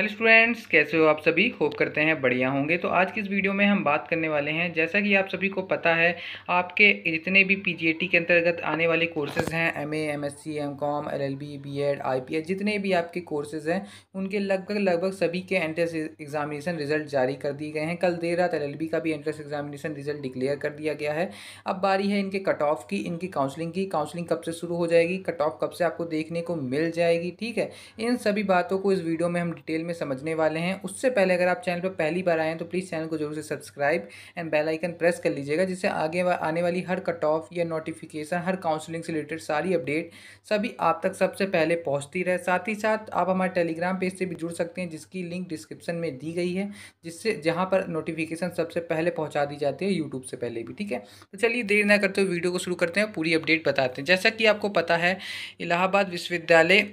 hello students कैसे हो आप सभी होप करते हैं बढ़िया होंगे तो आज की इस वीडियो में हम बात करने वाले हैं जैसा कि आप सभी को पता है आपके जितने भी पीजीएटी के अंतर्गत आने वाले कोर्सेज हैं MA MSc MCom LLB BEd IPS जितने भी आपके कोर्सेज हैं उनके लगभग लगभग सभी के एंट्रेंस एग्जामिनेशन रिजल्ट जारी कर दिए गए हैं कल देर रात एल का भी एंट्रेंस एग्जामिनेशन रिजल्ट डिक्लेयर कर दिया गया है अब बारी है इनके कट ऑफ की इनकी काउंसलिंग की काउंसलिंग कब से शुरू हो जाएगी कट ऑफ कब से आपको देखने को मिल जाएगी ठीक है इन सभी बातों को इस वीडियो में हम डिटेल में समझने वाले हैं उससे पहले अगर आप चैनल पर पहली बार आए हैं तो प्लीज़ चैनल को जरूर से subscribe and bell icon press कर लीजिएगा जिससे आगे आने वाली हर कट ऑफ या नोटिफिकेशन हर काउंसलिंग से रिलेटेड सारी अपडेट सभी आप तक सबसे पहले पहुँचती रहे साथ ही साथ आप हमारे टेलीग्राम पेज से भी जुड़ सकते हैं जिसकी लिंक डिस्क्रिप्शन में दी गई है जिससे जहाँ पर नोटिफिकेशन सबसे पहले पहुँचा दी जाती है यूट्यूब से पहले भी ठीक है तो चलिए देर ना करते हुए वीडियो को शुरू करते हैं पूरी अपडेट बताते हैं जैसा कि आपको पता है इलाहाबाद विश्वविद्यालय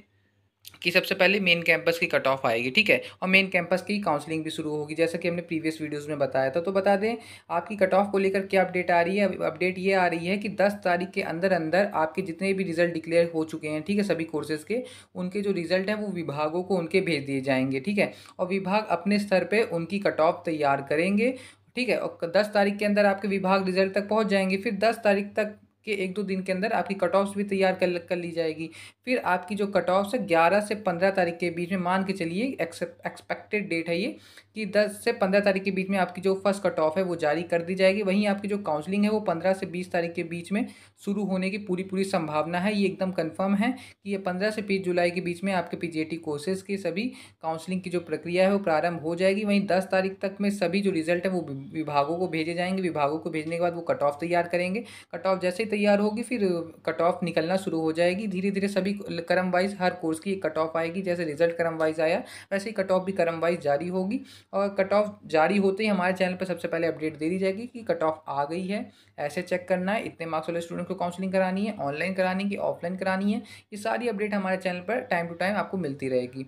कि सबसे पहले मेन कैंपस की कट ऑफ आएगी ठीक है और मेन कैंपस की काउंसलिंग भी शुरू होगी जैसा कि हमने प्रीवियस वीडियोस में बताया था तो बता दें आपकी कट ऑफ को लेकर क्या अपडेट आ रही है अपडेट ये आ रही है कि 10 तारीख के अंदर अंदर आपके जितने भी रिजल्ट डिक्लेयर हो चुके हैं ठीक है सभी कोर्सेज के उनके जो रिजल्ट हैं वो विभागों को उनके भेज दिए जाएंगे ठीक है और विभाग अपने स्तर पर उनकी कट ऑफ तैयार करेंगे ठीक है और दस तारीख के अंदर आपके विभाग रिजल्ट तक पहुँच जाएंगे फिर दस तारीख तक के एक दो दिन के अंदर आपकी कट ऑफ्स भी तैयार कर कर ली जाएगी फिर आपकी जो कट ऑफ्स है ग्यारह से पंद्रह तारीख के बीच में मान के चलिए एक्सपेक्टेड डेट है ये कि दस से पंद्रह तारीख के बीच में आपकी जो फर्स्ट कट ऑफ है वो जारी कर दी जाएगी वहीं आपकी जो काउंसलिंग है वो पंद्रह से बीस तारीख के बीच में शुरू होने की पूरी पूरी संभावना है ये एकदम कन्फर्म है कि ये पंद्रह से बीस जुलाई के बीच में आपके टी कोर्सेज की सभी काउंसलिंग की जो प्रक्रिया है वो प्रारंभ हो जाएगी वहीं दस तारीख तक में सभी जो रिजल्ट है वो विभागों को भेजे जाएंगे विभागों को भेजने के बाद वो कट ऑफ तैयार करेंगे कट ऑफ जैसे ही तैयार होगी फिर कट ऑफ निकलना शुरू हो जाएगी धीरे धीरे सभी क्रम वाइज हर कोर्स की कट ऑफ आएगी जैसे रिजल्ट क्रम वाइज आया वैसे ही कट ऑफ भी क्रम वाइज जारी होगी और कट ऑफ जारी होते ही हमारे चैनल पर सबसे पहले अपडेट दे दी जाएगी कि कट ऑफ आ गई है ऐसे चेक करना है इतने मार्क्स वाले स्टूडेंट को काउंसलिंग करानी है ऑनलाइन करानी है ऑफलाइन करानी है ये सारी अपडेट हमारे चैनल पर टाइम टू टाइम आपको मिलती रहेगी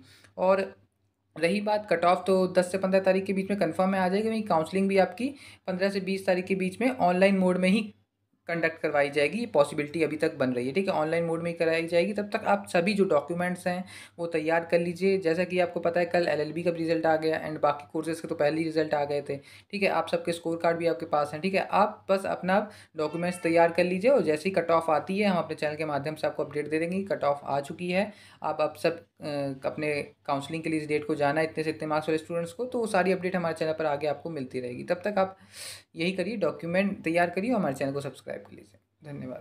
और रही बात कट ऑफ तो 10 से 15 तारीख के बीच में कंफर्म में आ जाएगी वहीं काउंसलिंग भी आपकी 15 से 20 तारीख के बीच में ऑनलाइन मोड में ही कंडक्ट करवाई जाएगी ये पॉसिबिलिटी अभी तक बन रही है ठीक है ऑनलाइन मोड में कराई जाएगी तब तक आप सभी जो डॉक्यूमेंट्स हैं वो तैयार कर लीजिए जैसा कि आपको पता है कल एलएलबी का भी रिजल्ट आ गया एंड बाकी कोर्सेज के तो पहले ही रिजल्ट आ गए थे ठीक है आप सबके स्कोर कार्ड भी आपके पास हैं ठीक है आप बस अपना डॉक्यूमेंट्स तैयार कर लीजिए और जैसे ही कट ऑफ आती है हम अपने चैनल के माध्यम से आपको अपडेट दे देंगे कट ऑफ आ चुकी है आप अब सब अपने काउंसलिंग के लिए इस डेट को जाना इतने से इतने मार्क्स वाले स्टूडेंट्स को तो वो सारी अपडेट हमारे चैनल पर आगे आपको मिलती रहेगी तब तक आप यही करिए डॉक्यूमेंट तैयार करिए और हमारे चैनल को सब्सक्राइब एप्लीकेशन धन्यवाद